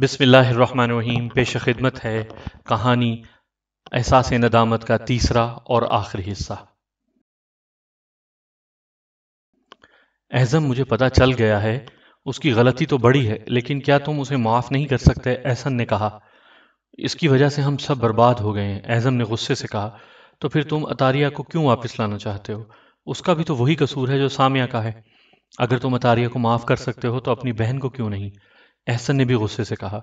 बिसमीम पेश खिदमत है कहानी एहसास नदामत का तीसरा और आखिरी हिस्सा एहजम मुझे पता चल गया है उसकी गलती तो बड़ी है लेकिन क्या तुम उसे माफ़ नहीं कर सकते एहसन ने कहा इसकी वजह से हम सब बर्बाद हो गए हैं एहजम ने गुस्से से कहा तो फिर तुम अतारिया को क्यों वापस लाना चाहते हो उसका भी तो वही कसूर है जो सामिया का है अगर तुम अतारिया को माफ़ कर सकते हो तो अपनी बहन को क्यों नहीं एहसन ने भी गुस्से से कहा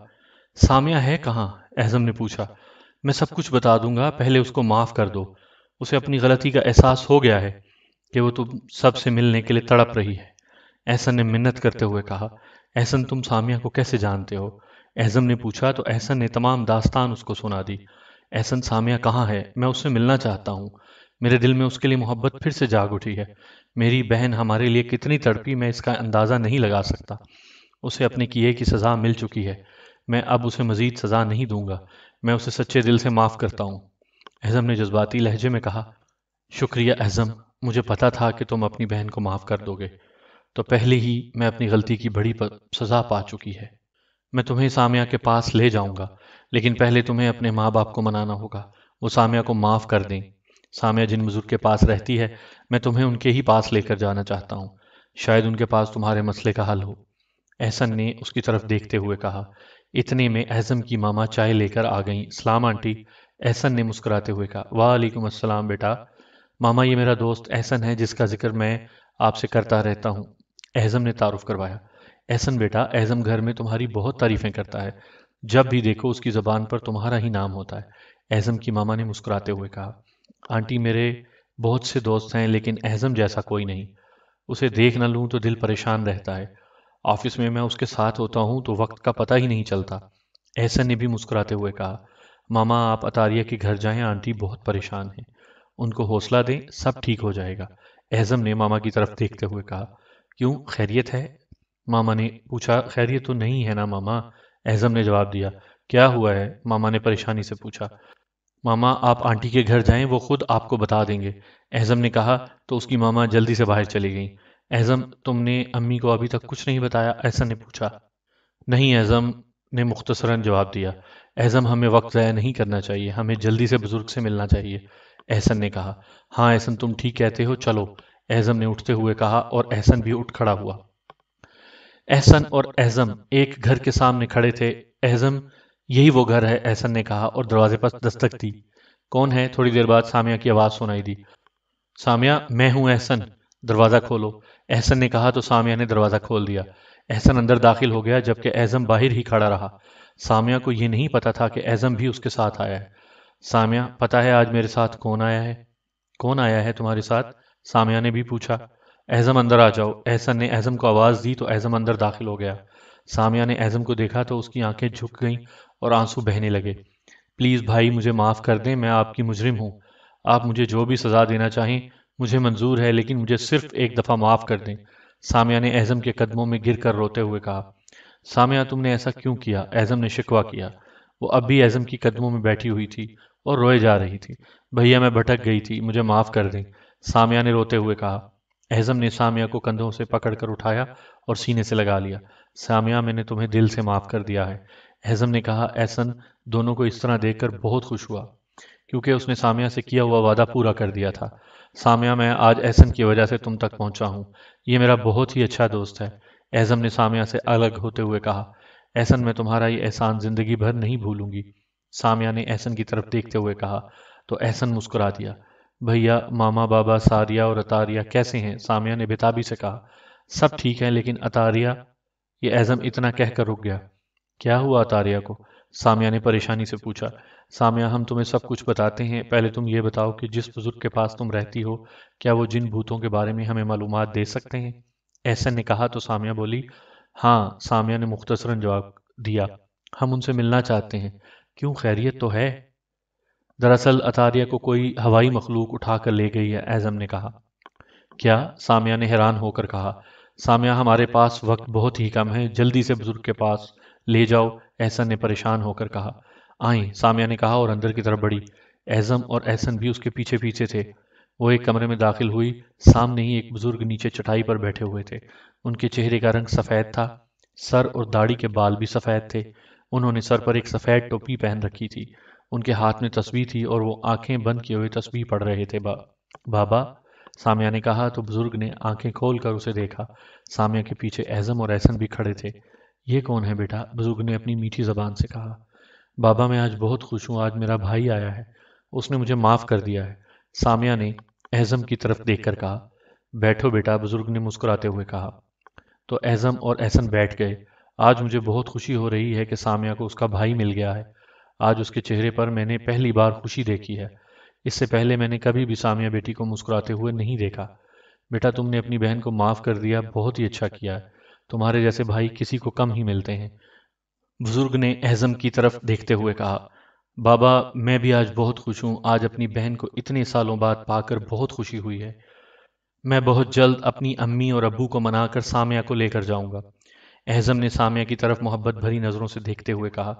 सामिया है कहाँ एहजम ने पूछा मैं सब कुछ बता दूंगा पहले उसको माफ़ कर दो उसे अपनी गलती का एहसास हो गया है कि वो तुम सब से मिलने के लिए तड़प रही है एहसन ने मिन्नत करते हुए कहा एहसन तुम सामिया को कैसे जानते हो एहजम ने पूछा तो एहसन ने तमाम दास्तान उसको सुना दी एहसन सामिया कहाँ है मैं उससे मिलना चाहता हूँ मेरे दिल में उसके लिए मोहब्बत फिर से जाग उठी है मेरी बहन हमारे लिए कितनी तड़पी मैं इसका अंदाज़ा नहीं लगा सकता उसे अपने किए की सज़ा मिल चुकी है मैं अब उसे मज़ीद सज़ा नहीं दूंगा मैं उसे सच्चे दिल से माफ़ करता हूँ अहज़म ने जज्बाती लहजे में कहा शुक्रिया अहज़म मुझे पता था कि तुम अपनी बहन को माफ़ कर दोगे तो पहले ही मैं अपनी गलती की बड़ी सज़ा पा चुकी है मैं तुम्हें सामिया के पास ले जाऊंगा लेकिन पहले तुम्हें अपने माँ बाप को मनाना होगा वो सामिया को माफ़ कर दें सामिया जिन बुज़ुर्ग के पास रहती है मैं तुम्हें उनके ही पास लेकर जाना चाहता हूँ शायद उनके पास तुम्हारे मसले का हल हो एहसन ने उसकी तरफ देखते हुए कहा इतने में एहजम की मामा चाय लेकर आ गईं इस्लाम आंटी एहसन ने मुस्कुराते हुए कहा वालेकुम अस्सलाम बेटा मामा ये मेरा दोस्त एहसन है जिसका जिक्र मैं आपसे करता रहता हूँ एहजम ने तारुफ करवाया एहसन बेटा एहजम घर में तुम्हारी बहुत तारीफें करता है जब भी देखो उसकी ज़बान पर तुम्हारा ही नाम होता है एहजम की मामा ने मुस्कुराते हुए कहा आंटी मेरे बहुत से दोस्त हैं लेकिन एहजम जैसा कोई नहीं उसे देख न लूँ तो दिल परेशान रहता है ऑफिस में मैं उसके साथ होता हूँ तो वक्त का पता ही नहीं चलता एहसन ने भी मुस्कुराते हुए कहा मामा आप अतारिया के घर जाएं आंटी बहुत परेशान हैं उनको हौसला दें सब ठीक हो जाएगा एहजम ने मामा की तरफ देखते हुए कहा क्यों खैरियत है मामा ने पूछा खैरियत तो नहीं है ना मामा एहजम ने जवाब दिया क्या हुआ है मामा ने परेशानी से पूछा मामा आप आंटी के घर जाएं वो खुद आपको बता देंगे एहजम ने कहा तो उसकी मामा जल्दी से बाहर चली गईं एजम तुमने अम्मी को अभी तक कुछ नहीं बताया ऐसा ने पूछा नहीं एजम ने मुख्तसरन जवाब दिया एजम हमें वक्त ज़ाया नहीं करना चाहिए हमें जल्दी से बुज़ुर्ग से मिलना चाहिए एहसन ने कहा हाँ एहसन तुम ठीक कहते हो चलो एजम ने उठते हुए कहा और एहसन भी उठ खड़ा हुआ एहसन और एजम एक घर के सामने खड़े थे एजम यही वो घर है एहसन ने कहा और दरवाजे पर दस्तक दी कौन है थोड़ी देर बाद सामिया की आवाज़ सुनाई दी सामिया मैं हूँ एहसन दरवाज़ा खोलो एहसन ने कहा तो सामिया ने दरवाज़ा खोल दिया एहसन अंदर दाखिल हो गया जबकि एजम बाहर ही खड़ा रहा सामिया को यह नहीं पता था कि एजम भी उसके साथ आया है सामिया पता है आज मेरे साथ कौन आया है कौन आया है तुम्हारे साथ सामिया ने भी पूछा एजम अंदर आ जाओ एहसन ने एजम को आवाज़ दी तो एजम अंदर दाखिल हो गया सामिया ने एजम को देखा तो उसकी आंखें झुक गईं और आंसू बहने लगे प्लीज़ भाई मुझे माफ़ कर दें मैं आपकी मुजरिम हूँ आप मुझे जो भी सज़ा देना चाहें मुझे मंजूर है लेकिन मुझे सिर्फ एक दफ़ा माफ़ कर दें सामिया ने एजम के कदमों में गिर कर रोते हुए कहा सामिया तुमने ऐसा क्यों किया एजम ने शिकवा किया वो अब भी एजम की कदमों में बैठी हुई थी और रोए जा रही थी भैया मैं भटक गई थी मुझे माफ़ कर दें सामिया ने रोते हुए कहा एजम ने सामिया को कंधों से पकड़कर उठाया और सीने से लगा लिया सामिया मैंने तुम्हें दिल से माफ़ कर दिया है एजम ने कहा एहसन दोनों को इस तरह देखकर बहुत खुश हुआ क्योंकि उसने सामिया से किया हुआ वादा पूरा कर दिया था सामिया मैं आज एहसन की वजह से तुम तक पहुंचा हूं ये मेरा बहुत ही अच्छा दोस्त है एजम ने सामिया से अलग होते हुए कहा एहसन मैं तुम्हारा ये एहसान ज़िंदगी भर नहीं भूलूंगी सामिया ने एहसन की तरफ देखते हुए कहा तो एहसन मुस्कुरा दिया भैया मामा बाबा सारिया और अतारिया कैसे हैं सामिया ने बेताबी से कहा सब ठीक है लेकिन अतारिया ये एजम इतना कहकर रुक गया क्या हुआ अतारिया को सामिया ने परेशानी से पूछा सामिया हम तुम्हें सब कुछ बताते हैं पहले तुम ये बताओ कि जिस बुजुर्ग के पास तुम रहती हो क्या वो जिन भूतों के बारे में हमें मालूम दे सकते हैं एहसन ने कहा तो सामिया बोली हाँ सामिया ने मुख्तसरन जवाब दिया हम उनसे मिलना चाहते हैं क्यों खैरियत तो है दरअसल अतारिया को कोई हवाई मखलूक उठा कर ले गई है एजम ने कहा क्या सामिया ने हैरान होकर कहा सामिया हमारे पास वक्त बहुत ही कम है जल्दी से बुजुर्ग के पास ले जाओ एहसन ने परेशान होकर कहा आई सामिया ने कहा और अंदर की तरफ बढ़ी एजम और एहसन भी उसके पीछे पीछे थे वो एक कमरे में दाखिल हुई सामने ही एक बुजुर्ग नीचे चटाई पर बैठे हुए थे उनके चेहरे का रंग सफ़ेद था सर और दाढ़ी के बाल भी सफ़ेद थे उन्होंने सर पर एक सफ़ेद टोपी पहन रखी थी उनके हाथ में तस्वीर थी और वो आंखें बंद किए हुए तस्वीर पढ़ रहे थे बा, बाबा सामिया ने कहा तो बुजुर्ग ने आंखें खोल कर उसे देखा सामिया के पीछे एजम और एहसन भी खड़े थे ये कौन है बेटा बुजुर्ग ने अपनी मीठी जबान से कहा बाबा मैं आज बहुत खुश हूँ आज मेरा भाई आया है उसने मुझे माफ़ कर दिया है सामिया ने एहजम की तरफ देखकर कहा बैठो बेटा बुजुर्ग ने मुस्कुराते हुए कहा तो एहजम और एहसन बैठ गए आज मुझे बहुत खुशी हो रही है कि सामिया को उसका भाई मिल गया है आज उसके चेहरे पर मैंने पहली बार खुशी देखी है इससे पहले मैंने कभी भी सामिया बेटी को मुस्कुराते हुए नहीं देखा बेटा तुमने अपनी बहन को माफ़ कर दिया बहुत ही अच्छा किया है तुम्हारे जैसे भाई किसी को कम ही मिलते हैं बुजुर्ग ने अहजम की तरफ देखते हुए कहा बाबा मैं भी आज बहुत खुश हूँ आज अपनी बहन को इतने सालों बाद पाकर बहुत खुशी हुई है मैं बहुत जल्द अपनी अम्मी और अबू को मनाकर सामिया को लेकर जाऊंगा अहजम ने सामिया की तरफ मोहब्बत भरी नज़रों से देखते हुए कहा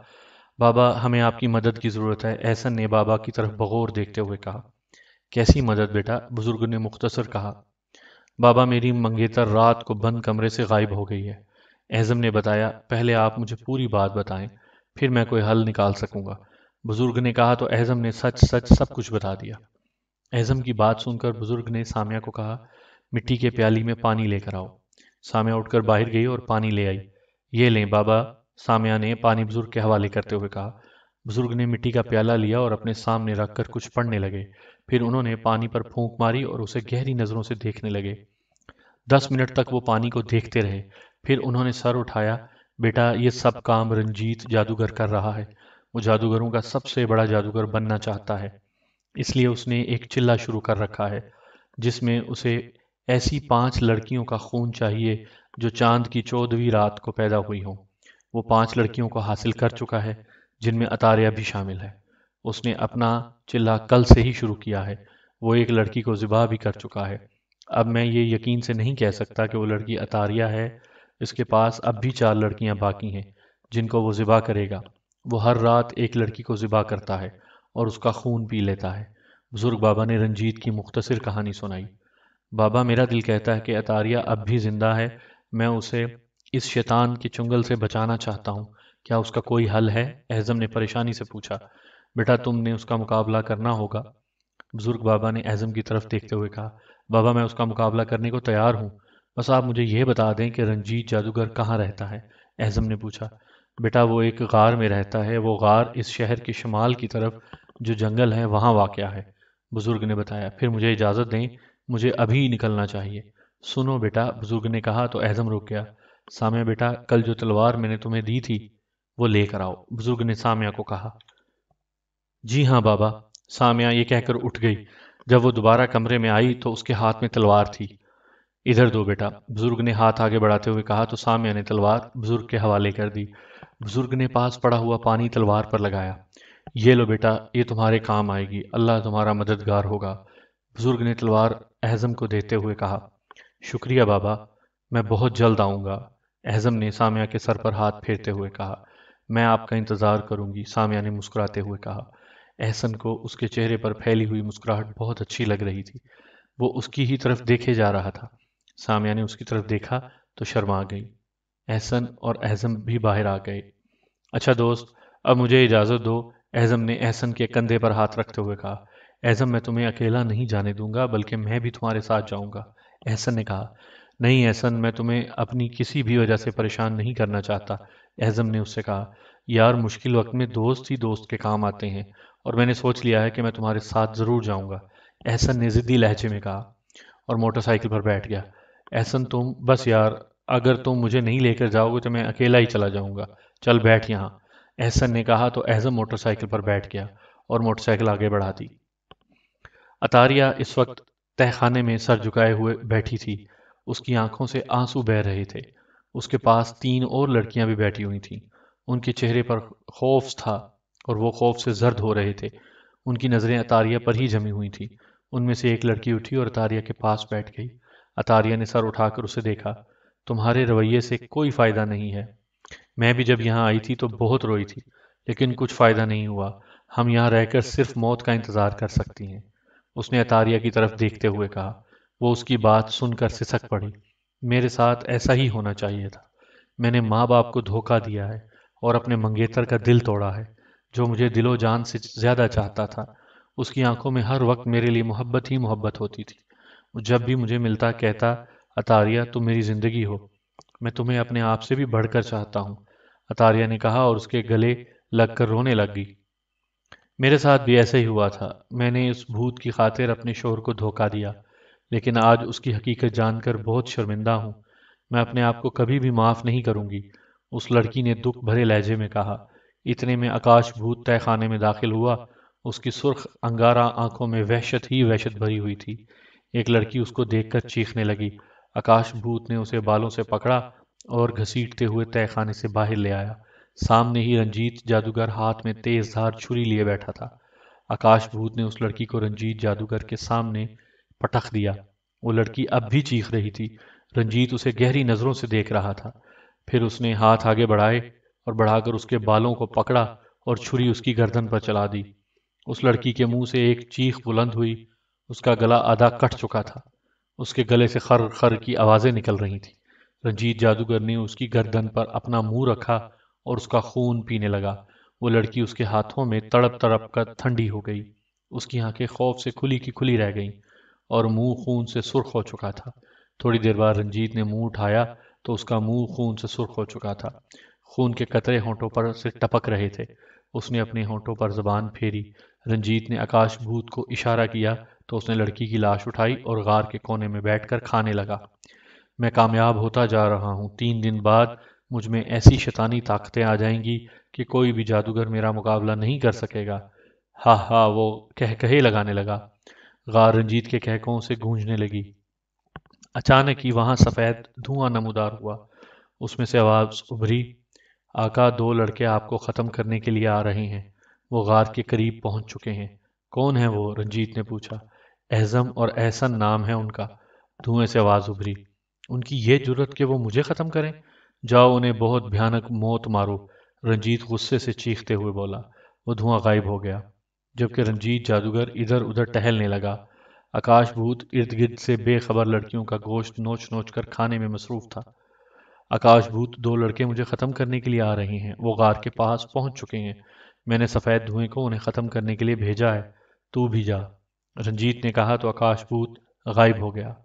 बाबा हमें आपकी मदद की ज़रूरत है एहसन ने बाबा की तरफ बगौर देखते हुए कहा कैसी मदद बेटा बुजुर्ग ने मुख्तसर कहा बाबा मेरी मंगेतर रात को बंद कमरे से गायब हो गई है एजम ने बताया पहले आप मुझे पूरी बात बताएं फिर मैं कोई हल निकाल सकूंगा बुजुर्ग ने कहा तो एजम ने सच सच सब कुछ बता दिया एजम की बात सुनकर बुजुर्ग ने सामिया को कहा मिट्टी के प्याली में पानी लेकर आओ सामिया उठकर बाहर गई और पानी ले आई ये लें बाबा सामिया ने पानी बुजुर्ग के हवाले करते हुए कहा बुजुर्ग ने मिट्टी का प्याला लिया और अपने सामने रखकर कुछ पढ़ने लगे फिर उन्होंने पानी पर फूंक मारी और उसे गहरी नजरों से देखने लगे दस मिनट तक वो पानी को देखते रहे फिर उन्होंने सर उठाया बेटा ये सब काम रंजीत जादूगर कर रहा है वो जादूगरों का सबसे बड़ा जादूगर बनना चाहता है इसलिए उसने एक चिल्ला शुरू कर रखा है जिसमें उसे ऐसी पांच लड़कियों का खून चाहिए जो चांद की चौदहवीं रात को पैदा हुई हों वो पांच लड़कियों को हासिल कर चुका है जिनमें अतारिया भी शामिल है उसने अपना चिल्ला कल से ही शुरू किया है वो एक लड़की को ज़िबा भी कर चुका है अब मैं ये यकीन से नहीं कह सकता कि वो लड़की अतारिया है इसके पास अब भी चार लड़कियां बाकी हैं जिनको वो ज़िबा करेगा वो हर रात एक लड़की को ज़िबा करता है और उसका खून पी लेता है बुज़ुर्ग बाबा ने रंजीत की मुख्तसर कहानी सुनाई बाबा मेरा दिल कहता है कि अतारिया अब भी ज़िंदा है मैं उसे इस शैतान के चुंगल से बचाना चाहता हूँ क्या उसका कोई हल है एहजम ने परेशानी से पूछा बेटा तुमने उसका मुकाबला करना होगा बुजुर्ग बाबा ने एजम की तरफ देखते हुए कहा बाबा मैं उसका मुकाबला करने को तैयार हूँ बस आप मुझे यह बता दें कि रंजीत जादूगर कहाँ रहता है एज़म ने पूछा बेटा वो एक गार में रहता है वो गार इस शहर के शमाल की तरफ जो जंगल है वहाँ वाक़ है बुज़ुर्ग ने बताया फिर मुझे इजाज़त दें मुझे अभी निकलना चाहिए सुनो बेटा बुज़ुर्ग ने कहा तो एज़म रुक गया सामे बेटा कल जो तलवार मैंने तुम्हें दी थी वो लेकर आओ बुजुर्ग ने सामिया को कहा जी हाँ बाबा सामिया ये कहकर उठ गई जब वो दोबारा कमरे में आई तो उसके हाथ में तलवार थी इधर दो बेटा बुजुर्ग ने हाथ आगे बढ़ाते हुए कहा तो सामिया ने तलवार बुजुर्ग के हवाले कर दी बुजुर्ग ने पास पड़ा हुआ पानी तलवार पर लगाया ये लो बेटा ये तुम्हारे काम आएगी अल्लाह तुम्हारा मददगार होगा बुजुर्ग ने तलवार अहजम को देते हुए कहा शुक्रिया बाबा मैं बहुत जल्द आऊँगा अहजम ने सामिया के सर पर हाथ फेरते हुए कहा मैं आपका इंतज़ार करूंगी सामिया ने मुस्कुराते हुए कहा एहसन को उसके चेहरे पर फैली हुई मुस्कुराहट बहुत अच्छी लग रही थी वो उसकी ही तरफ देखे जा रहा था सामिया ने उसकी तरफ देखा तो शर्मा गई एहसन और एजम भी बाहर आ गए अच्छा दोस्त अब मुझे इजाज़त दो एहजम ने एहसन के कंधे पर हाथ रखते हुए कहा एहजम मैं तुम्हें अकेला नहीं जाने दूंगा बल्कि मैं भी तुम्हारे साथ जाऊंगा एहसन ने कहा नहीं एहसन मैं तुम्हें अपनी किसी भी वजह से परेशान नहीं करना चाहता एजम ने उससे कहा यार मुश्किल वक्त में दोस्त ही दोस्त के काम आते हैं और मैंने सोच लिया है कि मैं तुम्हारे साथ ज़रूर जाऊँगा एहसन ने ज़िद्दी लहजे में कहा और मोटरसाइकिल पर बैठ गया एहसन तुम बस यार अगर तुम मुझे नहीं लेकर जाओगे तो मैं अकेला ही चला जाऊंगा चल बैठ यहाँ एहसन ने कहा तो एहजम मोटरसाइकिल पर बैठ गया और मोटरसाइकिल आगे बढ़ा दी अतारिया इस वक्त तहखाने में सर झुकाए हुए बैठी थी उसकी आंखों से आंसू बह रहे थे उसके पास तीन और लड़कियां भी बैठी हुई थीं उनके चेहरे पर खौफ था और वो खौफ से जर्द हो रहे थे उनकी नज़रें अतारिया पर ही जमी हुई थीं उनमें से एक लड़की उठी और अतारिया के पास बैठ गई अतारिया ने सर उठाकर उसे देखा तुम्हारे रवैये से कोई फ़ायदा नहीं है मैं भी जब यहाँ आई थी तो बहुत रोई थी लेकिन कुछ फ़ायदा नहीं हुआ हम यहाँ रहकर सिर्फ मौत का इंतज़ार कर सकती हैं उसने अतारिया की तरफ देखते हुए कहा वो उसकी बात सुनकर सिसक पड़ी मेरे साथ ऐसा ही होना चाहिए था मैंने माँ बाप को धोखा दिया है और अपने मंगेतर का दिल तोड़ा है जो मुझे दिलो जान से ज़्यादा चाहता था उसकी आंखों में हर वक्त मेरे लिए मोहब्बत ही मोहब्बत होती थी जब भी मुझे मिलता कहता अतारिया तुम मेरी ज़िंदगी हो मैं तुम्हें अपने आप से भी बढ़कर चाहता हूँ अतारिया ने कहा और उसके गले लग कर रोने लग गई मेरे साथ भी ऐसे ही हुआ था मैंने उस भूत की खातिर अपने शोर को धोखा दिया लेकिन आज उसकी हकीकत जानकर बहुत शर्मिंदा हूँ मैं अपने आप को कभी भी माफ़ नहीं करूँगी उस लड़की ने दुख भरे लहजे में कहा इतने में आकाश भूत तय खाने में दाखिल हुआ उसकी सुर्ख अंगारा आंखों में वहशत ही वहशत भरी हुई थी एक लड़की उसको देखकर चीखने लगी आकाश भूत ने उसे बालों से पकड़ा और घसीटते हुए तय खाने से बाहर ले आया सामने ही रंजीत जादूगर हाथ में तेज धार छुरी लिए बैठा था आकाश भूत ने उस लड़की को रंजीत जादूगर के सामने पटख दिया वो लड़की अब भी चीख रही थी रंजीत उसे गहरी नजरों से देख रहा था फिर उसने हाथ आगे बढ़ाए और बढ़ाकर उसके बालों को पकड़ा और छुरी उसकी गर्दन पर चला दी उस लड़की के मुंह से एक चीख बुलंद हुई उसका गला आधा कट चुका था उसके गले से खर खर की आवाज़ें निकल रही थी रंजीत जादूगर ने उसकी गर्दन पर अपना मुंह रखा और उसका खून पीने लगा वो लड़की उसके हाथों में तड़प तड़प कर ठंडी हो गई उसकी आंखें खौफ से खुली की खुली रह गईं और मुंह खून से सुर्ख हो चुका था थोड़ी देर बाद रंजीत ने मुंह उठाया तो उसका मुंह खून से सुर्ख हो चुका था खून के कतरे होंठों पर से टपक रहे थे उसने अपने होंठों पर जबान फेरी रंजीत ने आकाश भूत को इशारा किया तो उसने लड़की की लाश उठाई और गार के कोने में बैठकर खाने लगा मैं कामयाब होता जा रहा हूँ तीन दिन बाद मुझ में ऐसी शैतानी ताकतें आ जाएंगी कि कोई भी जादूगर मेरा मुकाबला नहीं कर सकेगा हा हा वो कह कहे लगाने लगा गार रंजीत के कहकों से गूंजने लगी अचानक ही वहां सफ़ेद धुआं नमोदार हुआ उसमें से आवाज़ उभरी आका दो लड़के आपको ख़त्म करने के लिए आ रहे हैं वो गार के करीब पहुंच चुके हैं कौन है वो रंजीत ने पूछा एहजम और एहसन नाम है उनका धुएं से आवाज़ उभरी उनकी ये जरूरत कि वो मुझे ख़त्म करें जाओ उन्हें बहुत भयानक मौत मारो रंजीत गुस्से से चीखते हुए बोला वो धुआं गायब हो गया जबकि रंजीत जादूगर इधर उधर टहलने लगा आकाशभूत इर्द गिर्द से बेखबर लड़कियों का गोश्त नोच नोच कर खाने में मसरूफ था आकाशभूत दो लड़के मुझे ख़त्म करने के लिए आ रहे हैं वो गार के पास पहुंच चुके हैं मैंने सफ़ेद धुएं को उन्हें ख़त्म करने के लिए भेजा है तू भी जा रंजीत ने कहा तो आकाशभूत गायब हो गया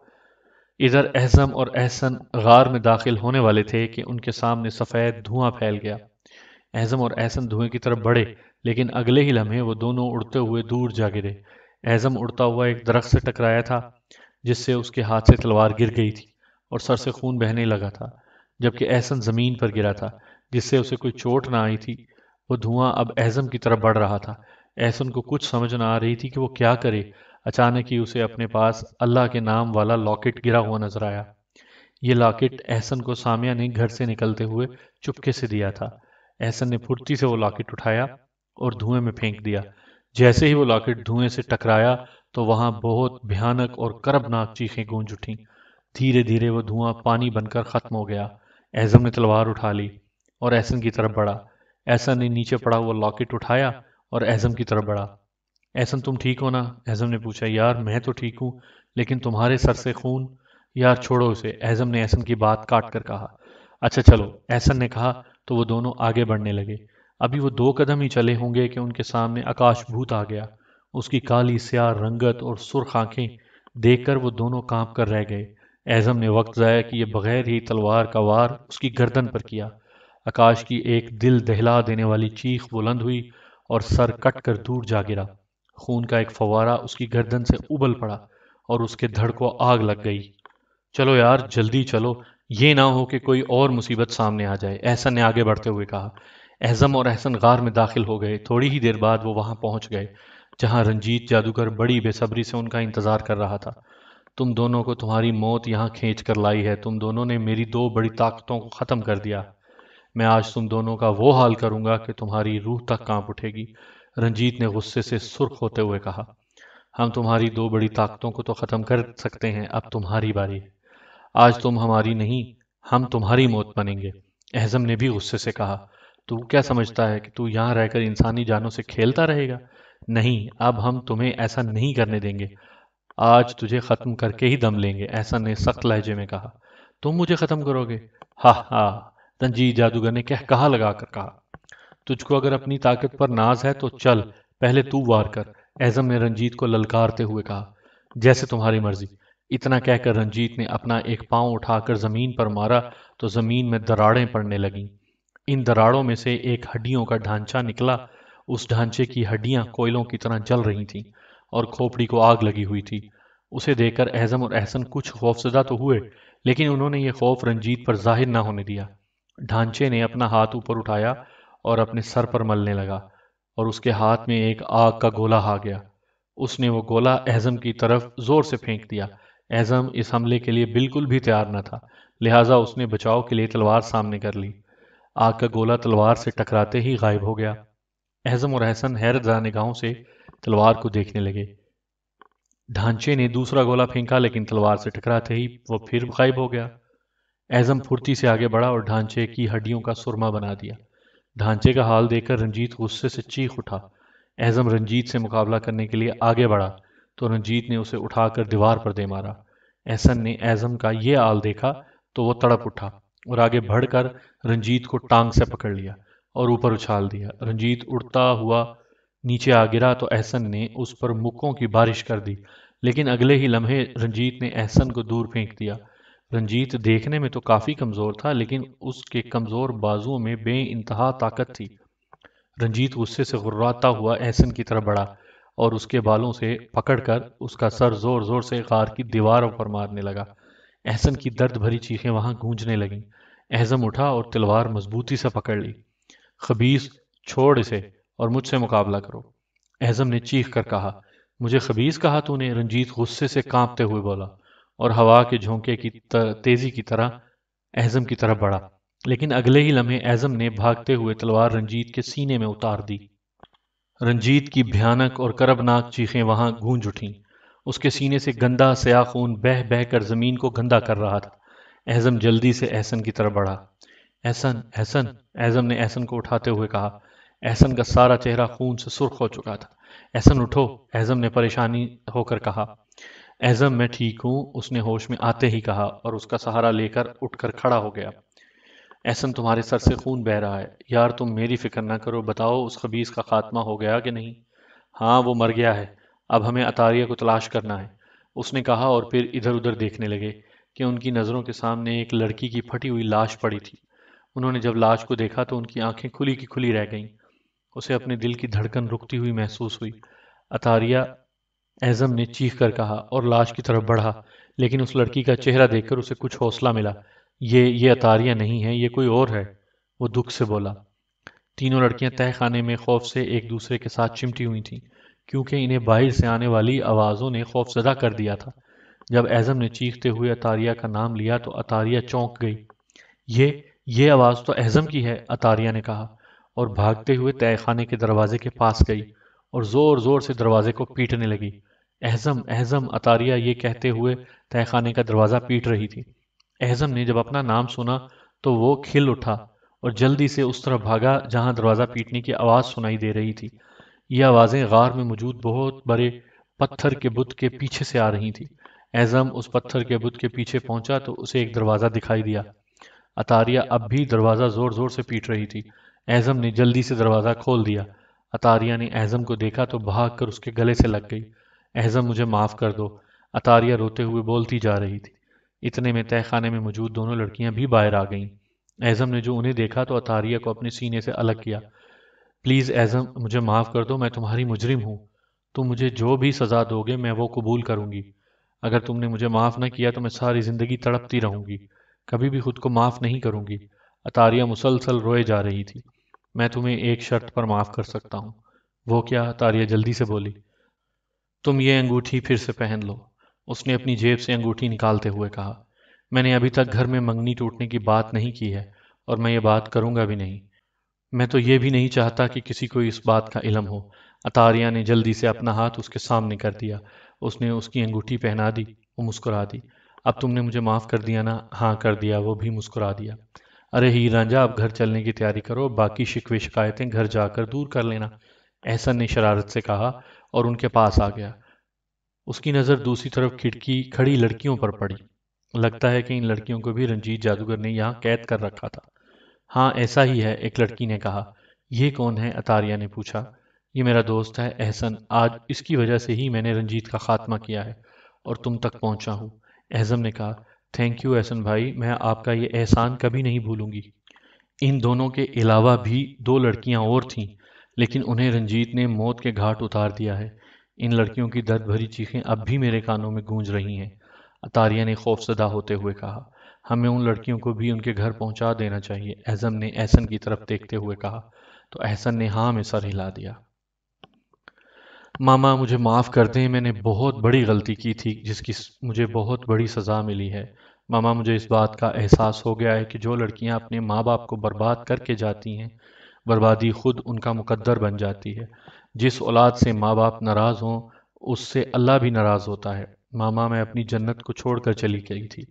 इधर अहजम और अहसन गार में दाखिल होने वाले थे कि उनके सामने सफ़ेद धुआं फैल गया अहजम और अहसन धुएं की तरफ बढ़े लेकिन अगले ही लम्हे वो दोनों उड़ते हुए दूर जा गिरे एजम उड़ता हुआ एक दरख्त से टकराया था जिससे उसके हाथ से तलवार गिर गई थी और सर से खून बहने लगा था जबकि एहसन ज़मीन पर गिरा था जिससे उसे कोई चोट ना आई थी वो धुआं अब एहजम की तरफ बढ़ रहा था एहसन को कुछ समझ ना आ रही थी कि वो क्या करे अचानक ही उसे अपने पास अल्लाह के नाम वाला लॉकेट गिरा हुआ नजर आया ये लॉकेट एहसन को सामिया ने घर से निकलते हुए चुपके से दिया था एहसन ने फुर्ती से वो लॉकेट उठाया और धुएं में फेंक दिया जैसे ही वो लॉकेट धुएं से टकराया तो वहां बहुत भयानक और करबनाक चीखें गूंज उठी धीरे धीरे वो धुआं पानी बनकर ख़त्म हो गया एजम ने तलवार उठा ली और एहसन की तरफ बढ़ा एहसन ने नीचे पड़ा हुआ लॉकेट उठाया और एजम की तरफ बढ़ा एहसन तुम ठीक हो ना एजम ने पूछा यार मैं तो ठीक हूँ लेकिन तुम्हारे सर से खून यार छोड़ो उसे एजम ने एहसन की बात काट कर कहा अच्छा चलो एहसन ने कहा तो वो दोनों आगे बढ़ने लगे अभी वो दो कदम ही चले होंगे कि उनके सामने आकाशभूत आ गया उसकी काली स्या रंगत और सुर्ख आंखें देखकर वो दोनों कांप कर रह गए एजम ने वक्त ज़ाया किए बगैर ही तलवार का वार उसकी गर्दन पर किया आकाश की एक दिल दहला देने वाली चीख बुलंद हुई और सर कट कर दूर जा गिरा खून का एक फवारा उसकी गर्दन से उबल पड़ा और उसके धड़ को आग लग गई चलो यार जल्दी चलो ये ना हो कि कोई और मुसीबत सामने आ जाए ऐसा ने आगे बढ़ते हुए कहा अहजम और अहसन गार में दाखिल हो गए थोड़ी ही देर बाद वो वहाँ पहुँच गए जहाँ रंजीत जादूगर बड़ी बेसब्री से उनका इंतज़ार कर रहा था तुम दोनों को तुम्हारी मौत यहाँ खींच कर लाई है तुम दोनों ने मेरी दो बड़ी ताकतों को ख़त्म कर दिया मैं आज तुम दोनों का वो हाल करूँगा कि तुम्हारी रूह तक कांप उठेगी रंजीत ने गुस्से से सुर्ख होते हुए कहा हम तुम्हारी दो बड़ी ताकतों को तो ख़त्म कर सकते हैं अब तुम्हारी बारी है आज तुम हमारी नहीं हम तुम्हारी मौत बनेंगे अहजम ने भी गुस्से से कहा तू क्या समझता है कि तू यहाँ रहकर इंसानी जानों से खेलता रहेगा नहीं अब हम तुम्हें ऐसा नहीं करने देंगे आज तुझे ख़त्म करके ही दम लेंगे ऐसा ने सख्त लहजे में कहा तुम मुझे ख़त्म करोगे हा हा तंजी जादूगर ने कह कहा लगा कर कहा तुझको अगर अपनी ताकत पर नाज है तो चल पहले तू वार कर एजम ने रंजीत को ललकारते हुए कहा जैसे तुम्हारी मर्जी इतना कहकर रंजीत ने अपना एक पांव उठाकर जमीन पर मारा तो जमीन में दराड़ें पड़ने लगीं इन दराड़ों में से एक हड्डियों का ढांचा निकला उस ढांचे की हड्डियां कोयलों की तरह जल रही थीं और खोपड़ी को आग लगी हुई थी उसे देखकर अहजम और अहसन कुछ खौफजदा तो हुए लेकिन उन्होंने ये खौफ रंजीत पर जाहिर ना होने दिया ढांचे ने अपना हाथ ऊपर उठाया और अपने सर पर मलने लगा और उसके हाथ में एक आग का गोला आ गया उसने वो गोला अहजम की तरफ जोर से फेंक दिया अहजम इस हमले के लिए बिल्कुल भी तैयार न था लिहाजा उसने बचाव के लिए तलवार सामने कर ली आग का गोला तलवार से टकराते ही गायब हो गया अहजम और अहसन हैरत रा निगाहों से तलवार को देखने लगे ढांचे ने दूसरा गोला फेंका लेकिन तलवार से टकराते ही वह फिर गायब हो गया एजम फुर्ती से आगे बढ़ा और ढांचे की हड्डियों का सुरमा बना दिया ढांचे का हाल देखकर रंजीत गुस्से से चीख उठा एजम रंजीत से मुकाबला करने के लिए आगे बढ़ा तो रंजीत ने उसे उठाकर दीवार पर दे मारा एहसन ने एजम का ये हाल देखा तो वह तड़प उठा और आगे बढ़कर रंजीत को टांग से पकड़ लिया और ऊपर उछाल दिया रंजीत उड़ता हुआ नीचे आ गिरा तो एहसन ने उस पर मुक्कों की बारिश कर दी लेकिन अगले ही लम्हे रंजीत ने एहसन को दूर फेंक दिया रंजीत देखने में तो काफ़ी कमज़ोर था लेकिन उसके कमज़ोर बाजुओं में बे इंतहा ताकत थी रंजीत गुस्से से गुर्राता हुआ एहसन की तरफ बढ़ा और उसके बालों से पकड़कर उसका सर ज़ोर ज़ोर से कार की दीवारों पर मारने लगा एहसन की दर्द भरी चीखें वहां गूंजने लगीं अहजम उठा और तलवार मजबूती से पकड़ ली खबीस छोड़ इसे और मुझसे मुकाबला करो अहजम ने चीख कर कहा मुझे खबीस कहा तूने रंजीत गुस्से से कांपते हुए बोला और हवा के झोंके की तेजी की तरह अहजम की तरफ बढ़ा लेकिन अगले ही लम्हे एजम ने भागते हुए तलवार रंजीत के सीने में उतार दी रंजीत की भयानक और करबनाक चीखें वहां गूंज उठी उसके सीने से गंदा सयाखून खून बह बह कर जमीन को गंदा कर रहा था एजम जल्दी से एहसन की तरफ बढ़ा एहसन एहसन एजम ने एहसन को उठाते हुए कहा एहसन का सारा चेहरा खून से सुर्ख हो चुका था एहसन उठो एजम ने परेशानी होकर कहा एजम मैं ठीक हूँ उसने होश में आते ही कहा और उसका सहारा लेकर उठकर खड़ा हो गया एहसन तुम्हारे सर से खून बह रहा है यार तुम मेरी फिक्र ना करो बताओ उस खबीस का खात्मा हो गया कि नहीं हाँ वो मर गया है अब हमें अतारिया को तलाश करना है उसने कहा और फिर इधर उधर देखने लगे कि उनकी नज़रों के सामने एक लड़की की फटी हुई लाश पड़ी थी उन्होंने जब लाश को देखा तो उनकी आंखें खुली की खुली रह गईं उसे अपने दिल की धड़कन रुकती हुई महसूस हुई अतारिया एजम ने चीख कर कहा और लाश की तरफ बढ़ा लेकिन उस लड़की का चेहरा देखकर उसे कुछ हौसला मिला ये ये अतारिया नहीं है ये कोई और है वो दुख से बोला तीनों लड़कियां तह खाने में खौफ से एक दूसरे के साथ चिमटी हुई थीं क्योंकि इन्हें बाहर से आने वाली आवाज़ों ने खौफजदा कर दिया था जब एज़म ने चीखते हुए अतारिया का नाम लिया तो अतारिया चौंक गई ये ये आवाज़ तो एज़म की है अतारिया ने कहा और भागते हुए तय खाने के दरवाजे के पास गई और ज़ोर ज़ोर से दरवाजे को पीटने लगी एहज़म एहज़म अतारिया ये कहते हुए तय खाने का दरवाज़ा पीट रही थी एहज़म ने जब अपना नाम सुना तो वो खिल उठा और जल्दी से उस तरफ भागा जहाँ दरवाज़ा पीटने की आवाज़ सुनाई दे रही थी ये आवाज़ें गार में मौजूद बहुत बड़े पत्थर के बुत के पीछे से आ रही थी एजम उस पत्थर के बुत के पीछे पहुंचा तो उसे एक दरवाज़ा दिखाई दिया अतारिया अब भी दरवाज़ा ज़ोर ज़ोर से पीट रही थी एजम ने जल्दी से दरवाज़ा खोल दिया अतारिया ने एजम को देखा तो भाग कर उसके गले से लग गई एजम मुझे माफ़ कर दो अतारिया रोते हुए बोलती जा रही थी इतने में तहखाने में मौजूद दोनों लड़कियां भी बाहर आ गईं एजम ने जो उन्हें देखा तो अतारिया को अपने सीने से अलग किया प्लीज़ एजम मुझे माफ़ कर दो मैं तुम्हारी मुजरिम हूँ तुम मुझे जो भी सज़ा दोगे मैं वो कबूल करूँगी अगर तुमने मुझे माफ़ न किया तो मैं सारी ज़िंदगी तड़पती रहूंगी कभी भी खुद को माफ़ नहीं करूंगी अतारिया मुसलसल रोए जा रही थी मैं तुम्हें एक शर्त पर माफ़ कर सकता हूँ वो क्या अतारिया जल्दी से बोली तुम ये अंगूठी फिर से पहन लो उसने अपनी जेब से अंगूठी निकालते हुए कहा मैंने अभी तक घर में मंगनी टूटने की बात नहीं की है और मैं ये बात करूँगा भी नहीं मैं तो ये भी नहीं चाहता कि किसी को इस बात का इलम हो अतारिया ने जल्दी से अपना हाथ उसके सामने कर दिया उसने उसकी अंगूठी पहना दी वो मुस्कुरा दी अब तुमने मुझे माफ़ कर दिया ना हाँ कर दिया वो भी मुस्कुरा दिया अरे ही रांझा अब घर चलने की तैयारी करो बाकी शिकवे शिकायतें घर जाकर दूर कर लेना एहसन ने शरारत से कहा और उनके पास आ गया उसकी नज़र दूसरी तरफ खिड़की खड़ी लड़कियों पर पड़ी लगता है कि इन लड़कियों को भी रंजीत जादूगर ने यहाँ कैद कर रखा था हाँ ऐसा ही है एक लड़की ने कहा यह कौन है अतारिया ने पूछा ये मेरा दोस्त है एहसन आज इसकी वजह से ही मैंने रंजीत का खात्मा किया है और तुम तक पहुंचा हूँ एहजम ने कहा थैंक यू एहसन भाई मैं आपका ये एहसान कभी नहीं भूलूंगी इन दोनों के अलावा भी दो लड़कियां और थीं लेकिन उन्हें रंजीत ने मौत के घाट उतार दिया है इन लड़कियों की दर्द भरी चीखें अब भी मेरे कानों में गूंज रही हैं अतारिया ने खौफसदा होते हुए कहा हमें उन लड़कियों को भी उनके घर पहुंचा देना चाहिए एहजम ने एहसन की तरफ देखते हुए कहा तो एहसन ने हाँ में सर हिला दिया मामा मुझे माफ़ कर दें मैंने बहुत बड़ी गलती की थी जिसकी मुझे बहुत बड़ी सज़ा मिली है मामा मुझे इस बात का एहसास हो गया है कि जो लड़कियां अपने माँ बाप को बर्बाद करके जाती हैं बर्बादी खुद उनका मुकद्दर बन जाती है जिस औलाद से माँ बाप नाराज़ हों उससे अल्लाह भी नाराज़ होता है मामा मैं अपनी जन्नत को छोड़कर चली गई थी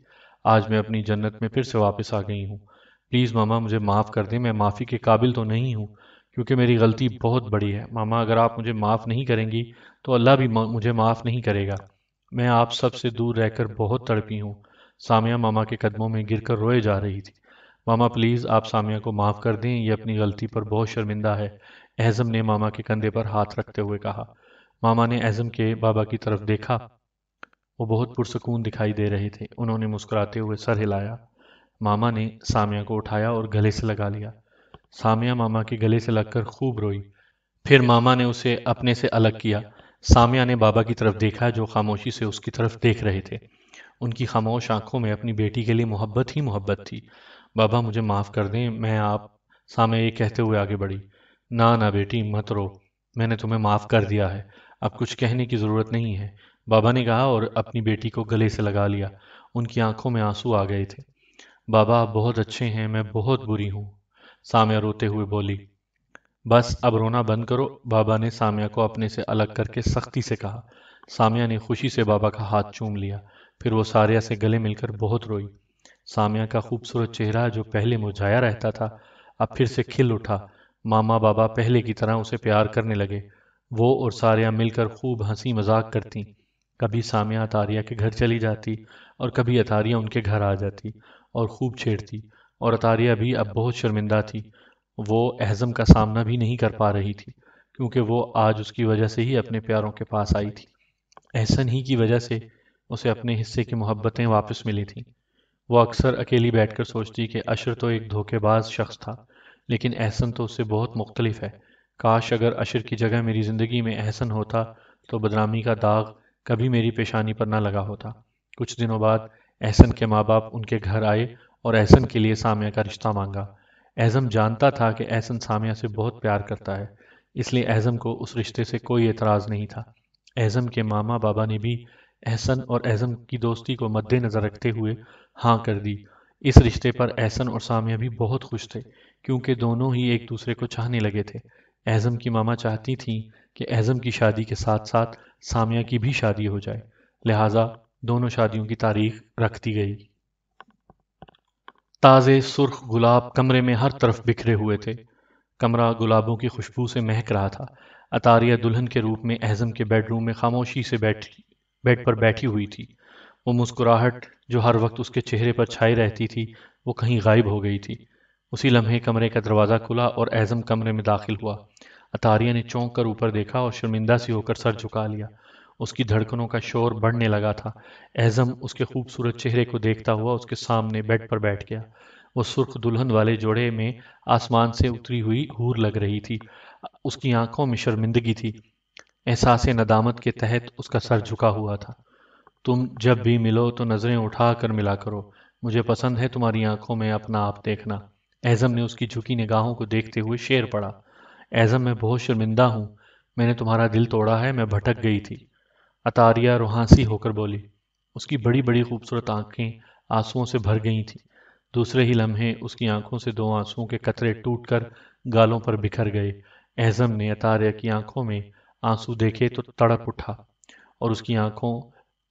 आज मैं अपनी जन्नत में फिर से वापस आ गई हूँ प्लीज़ मामा मुझे माफ़ कर दें मैं माफ़ी के काबिल तो नहीं हूँ क्योंकि मेरी गलती बहुत बड़ी है मामा अगर आप मुझे माफ़ नहीं करेंगी तो अल्लाह भी मुझे माफ़ नहीं करेगा मैं आप सब से दूर रहकर बहुत तड़पी हूँ सामिया मामा के कदमों में गिरकर रोए जा रही थी मामा प्लीज़ आप सामिया को माफ़ कर दें ये अपनी गलती पर बहुत शर्मिंदा है एज़म ने मामा के कंधे पर हाथ रखते हुए कहा मामा ने एज़म के बाबा की तरफ देखा वो बहुत पुरसकून दिखाई दे रहे थे उन्होंने मुस्कुराते हुए सर हिलाया मामा ने सामिया को उठाया और गले से लगा लिया सामिया मामा के गले से लगकर खूब रोई फिर मामा ने उसे अपने से अलग किया सामिया ने बाबा की तरफ देखा जो खामोशी से उसकी तरफ देख रहे थे उनकी खामोश आंखों में अपनी बेटी के लिए मोहब्बत ही मोहब्बत थी बाबा मुझे माफ़ कर दें मैं आप सामे ये कहते हुए आगे बढ़ी ना ना बेटी मत रो मैंने तुम्हें माफ़ कर दिया है अब कुछ कहने की ज़रूरत नहीं है बाबा ने कहा और अपनी बेटी को गले से लगा लिया उनकी आंखों में आंसू आ गए थे बाबा आप बहुत अच्छे हैं मैं बहुत बुरी हूँ सामिया रोते हुए बोली बस अब रोना बंद करो बाबा ने सामिया को अपने से अलग करके सख्ती से कहा सामिया ने खुशी से बाबा का हाथ चूम लिया फिर वो सारिया से गले मिलकर बहुत रोई सामिया का खूबसूरत चेहरा जो पहले मुझाया रहता था अब फिर से खिल उठा मामा बाबा पहले की तरह उसे प्यार करने लगे वो और सारिया मिलकर खूब हंसी मजाक करती कभी सामिया अतारिया के घर चली जाती और कभी अतारिया उनके घर आ जाती और खूब छेड़ती और अतारिया भी अब बहुत शर्मिंदा थी वो अहज़म का सामना भी नहीं कर पा रही थी क्योंकि वो आज उसकी वजह से ही अपने प्यारों के पास आई थी अहसन ही की वजह से उसे अपने हिस्से की मोहब्बतें वापस मिली थीं वो अक्सर अकेली बैठकर सोचती कि अशर तो एक धोखेबाज शख्स था लेकिन अहसन तो उससे बहुत मुख्तलिफ है काश अगर अशर की जगह मेरी ज़िंदगी में अहसन होता तो बदनामी का दाग कभी मेरी पेशानी पर ना लगा होता कुछ दिनों बाद अहसन के माँ बाप उनके घर आए और एहसन के लिए सामिया का रिश्ता मांगा एज़म जानता था कि एहसन सामिया से बहुत प्यार करता है इसलिए एज़म को उस रिश्ते से कोई एतराज़ नहीं था एज़म के मामा बाबा ने भी एहसन और एज़म की दोस्ती को मद्देनज़र रखते हुए हाँ कर दी इस रिश्ते पर एहसन और सामिया भी बहुत खुश थे क्योंकि दोनों ही एक दूसरे को चाहने लगे थे एज़म की मामा चाहती थी कि एज़म की शादी के साथ साथ सामिया की भी शादी हो जाए लिहाजा दोनों शादियों की तारीख रख दी गई ताज़े सुर्ख गुलाब कमरे में हर तरफ बिखरे हुए थे कमरा गुलाबों की खुशबू से महक रहा था अतारिया दुल्हन के रूप में अहजम के बेडरूम में खामोशी से बैठ बेड पर बैठी हुई थी वो मुस्कुराहट जो हर वक्त उसके चेहरे पर छाई रहती थी वो कहीं गायब हो गई थी उसी लम्हे कमरे का दरवाज़ा खुला और अहजम कमरे में दाखिल हुआ अतारिया ने चौंक कर ऊपर देखा और शर्मिंदा सी होकर सर झुका लिया उसकी धड़कनों का शोर बढ़ने लगा था एजम उसके खूबसूरत चेहरे को देखता हुआ उसके सामने बेड पर बैठ गया वो सुर्ख दुल्हन वाले जोड़े में आसमान से उतरी हुई हूर लग रही थी उसकी आंखों में शर्मिंदगी थी एहसास नदामत के तहत उसका सर झुका हुआ था तुम जब भी मिलो तो नज़रें उठा कर मिला करो मुझे पसंद है तुम्हारी आंखों में अपना आप देखना एज़म ने उसकी झुकी निगाहों को देखते हुए शेर पड़ा एज़म मैं बहुत शर्मिंदा हूँ मैंने तुम्हारा दिल तोड़ा है मैं भटक गई थी अतारिया रोहांसी होकर बोली उसकी बड़ी बड़ी खूबसूरत आंखें आंसुओं से भर गई थीं दूसरे ही लम्हे उसकी आंखों से दो आंसुओं के कतरे टूटकर गालों पर बिखर गए एहजम ने अतारिया की आंखों में आंसू देखे तो तड़प उठा और उसकी आंखों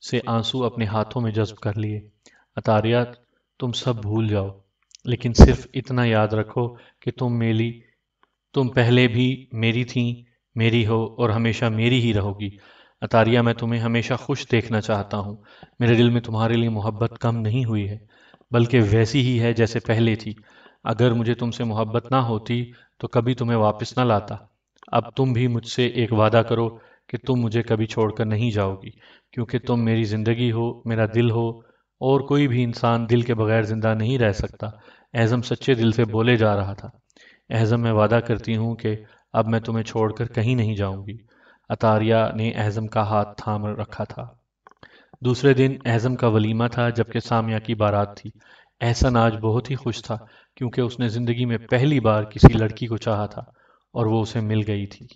से आंसू अपने हाथों में जज्ब कर लिए अतारिया तुम सब भूल जाओ लेकिन सिर्फ इतना याद रखो कि तुम मेरी तुम पहले भी मेरी थी मेरी हो और हमेशा मेरी ही रहोगी अतारिया मैं तुम्हें हमेशा खुश देखना चाहता हूँ मेरे दिल में तुम्हारे लिए मोहब्बत कम नहीं हुई है बल्कि वैसी ही है जैसे पहले थी अगर मुझे तुमसे मोहब्बत ना होती तो कभी तुम्हें वापस ना लाता अब तुम भी मुझसे एक वादा करो कि तुम मुझे कभी छोड़कर नहीं जाओगी क्योंकि तुम मेरी ज़िंदगी हो मेरा दिल हो और कोई भी इंसान दिल के बगैर ज़िंदा नहीं रह सकता एज़म सच्चे दिल से बोले जा रहा था एज़म मैं वादा करती हूँ कि अब मैं तुम्हें छोड़कर कहीं नहीं जाऊँगी अतारिया ने अहजम का हाथ थाम रखा था दूसरे दिन अहजम का वलीमा था जबकि सामिया की बारात थी एहसन आज बहुत ही खुश था क्योंकि उसने ज़िंदगी में पहली बार किसी लड़की को चाहा था और वो उसे मिल गई थी